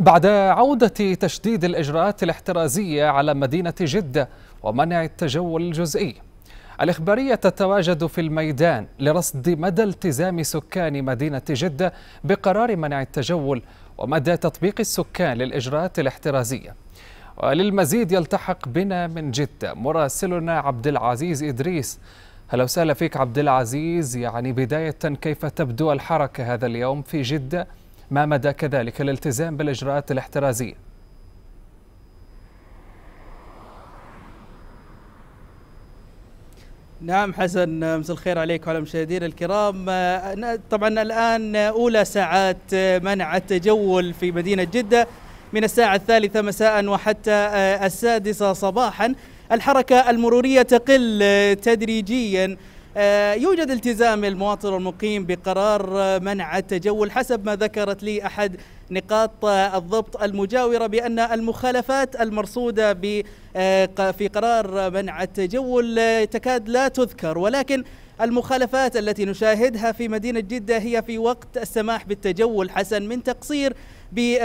بعد عودة تشديد الإجراءات الاحترازية على مدينة جدة ومنع التجول الجزئي الإخبارية تتواجد في الميدان لرصد مدى التزام سكان مدينة جدة بقرار منع التجول ومدى تطبيق السكان للإجراءات الاحترازية وللمزيد يلتحق بنا من جدة مراسلنا عبد العزيز إدريس هلا وسهلا فيك عبد العزيز يعني بداية كيف تبدو الحركة هذا اليوم في جدة؟ ما مدى كذلك الالتزام بالإجراءات الاحترازية؟ نعم حسن مساء الخير عليك وعلى المشاهدين الكرام آه، طبعا الآن أولى ساعات آه، منع التجول في مدينة جدة من الساعة الثالثة مساء وحتى آه، السادسة صباحا الحركة المرورية تقل تدريجيا آه، يوجد التزام المواطن المقيم بقرار منع التجول حسب ما ذكرت لي أحد نقاط الضبط المجاورة بأن المخالفات المرصودة آه، في قرار منع التجول تكاد لا تذكر ولكن المخالفات التي نشاهدها في مدينة جدة هي في وقت السماح بالتجول حسن من تقصير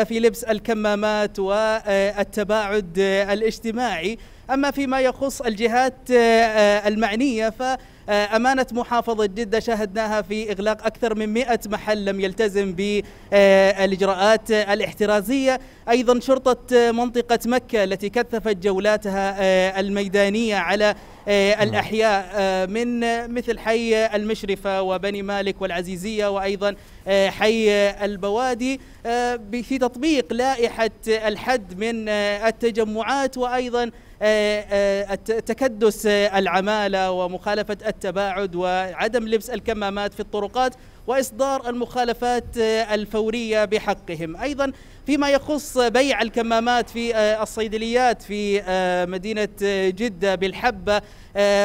في لبس الكمامات والتباعد الاجتماعي أما فيما يخص الجهات آه، المعنية ف آه، أمانة محافظة جدة شاهدناها في إغلاق أكثر من مئة محل لم يلتزم بالإجراءات آه، الاحترازية أيضا شرطة منطقة مكة التي كثفت جولاتها آه، الميدانية على آه، نعم. الأحياء آه، من مثل حي المشرفة وبني مالك والعزيزية وأيضا آه، حي البوادي في تطبيق لائحة الحد من التجمعات وأيضا تكدس العمالة ومخالفة التباعد وعدم لبس الكمامات في الطرقات وإصدار المخالفات آه، الفورية بحقهم أيضا فيما يخص بيع الكمامات في آه، الصيدليات في آه، مدينة جدة بالحبة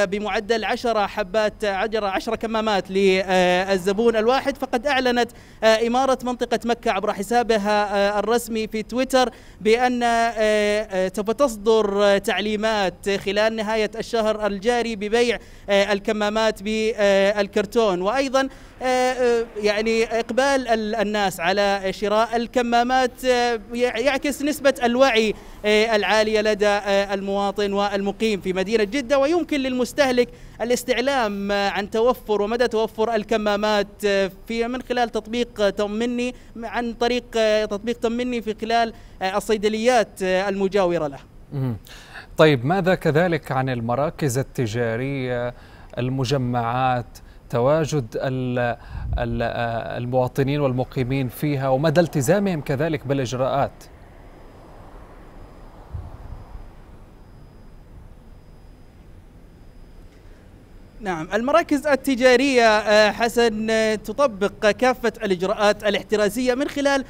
بمعدل 10 حبات 10 كمامات للزبون الواحد فقد أعلنت إمارة منطقة مكة عبر حسابها الرسمي في تويتر بأن سوف تصدر تعليمات خلال نهاية الشهر الجاري ببيع الكمامات بالكرتون وأيضا يعني إقبال الناس على شراء الكمامات آه، يعكس نسبة الوعي آه، العالية لدى آه، المواطن والمقيم في مدينة جدة ويمكن للمستهلك الاستعلام عن توفر ومدى توفر الكمامات في من خلال تطبيق تمني عن طريق تطبيق تمني في خلال الصيدليات المجاورة له طيب ماذا كذلك عن المراكز التجارية المجمعات تواجد آه، المواطنين والمقيمين فيها ومدى التزامهم كذلك بالاجراءات نعم المراكز التجارية آه، حسن آه، تطبق كافة الإجراءات الاحترازية من خلال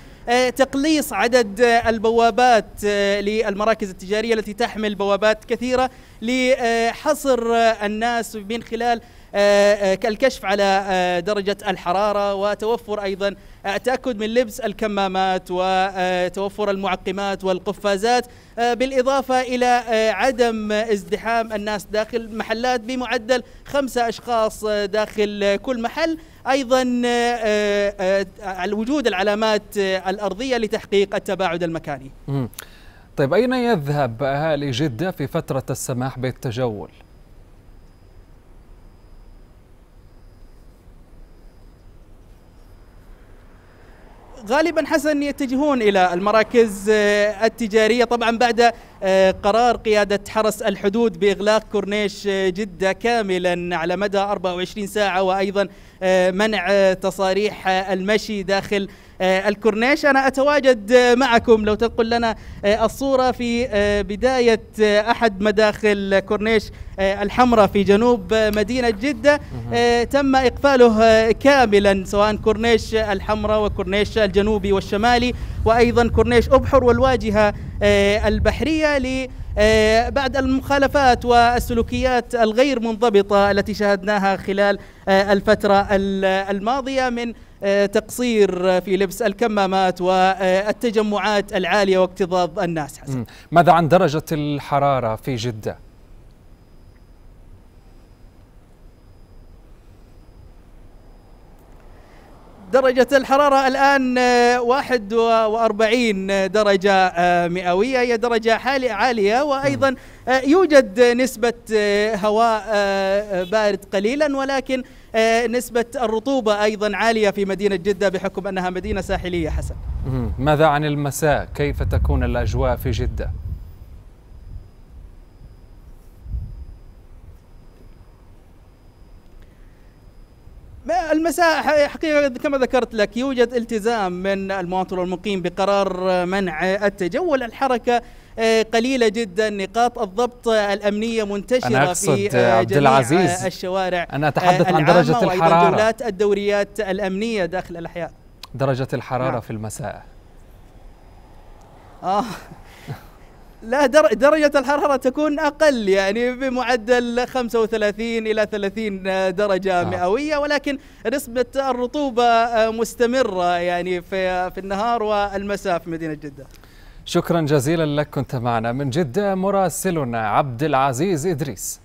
تقليص عدد البوابات للمراكز التجارية التي تحمل بوابات كثيرة لحصر الناس من خلال آه، آه، الكشف على آه، درجة الحرارة وتوفر أيضا التأكد من لبس الكمامات وتوفر المعقمات والقفازات بالإضافة إلى عدم ازدحام الناس داخل المحلات بمعدل خمسة أشخاص داخل كل محل ايضا وجود العلامات الارضيه لتحقيق التباعد المكاني. طيب اين يذهب اهالي جده في فتره السماح بالتجول؟ غالبا حسن يتجهون الى المراكز آه، التجاريه طبعا بعد آه، قرار قياده حرس الحدود باغلاق كورنيش آه، جده كاملا على مدى 24 ساعه وايضا آه، منع آه، تصاريح آه، المشي داخل الكورنيش أنا أتواجد معكم لو تنقل لنا الصورة في بداية أحد مداخل كورنيش الحمراء في جنوب مدينة جدة تم إقفاله كاملا سواء كورنيش الحمراء وكورنيش الجنوبي والشمالي وأيضا كورنيش أبحر والواجهة البحرية لي آه، بعد المخالفات والسلوكيات الغير منضبطة التي شاهدناها خلال آه، الفترة الماضية من آه، تقصير في لبس الكمامات والتجمعات العالية واكتظاظ الناس حسن. ماذا عن درجة الحرارة في جدة؟ درجة الحرارة الآن 41 آه، درجة آه، مئوية هي درجة عالية وأيضا آه، يوجد نسبة هواء بارد قليلا ولكن نسبة الرطوبة أيضا عالية في مدينة جدة بحكم أنها مدينة ساحلية حسن ماذا عن المساء؟ كيف تكون الأجواء في جدة؟ المساء حقيقة كما ذكرت لك يوجد التزام من المواطن المقيم بقرار منع التجول الحركة آه، قليلة جدا نقاط الضبط آه، الأمنية منتشرة أنا أقصد في آه، عبد العزيز الشوارع أنا أتحدث عن درجة الحرارة دولات الدوريات الأمنية داخل الأحياء درجة الحرارة نعم. في المساء آه لا در درجة الحرارة تكون أقل يعني بمعدل 35 إلى 30 درجة آه. مئوية ولكن نسبة الرطوبة آه، مستمرة يعني في في النهار والمساء في مدينة جدة. شكرا جزيلا لك كنت معنا من جدة مراسلنا عبد العزيز إدريس.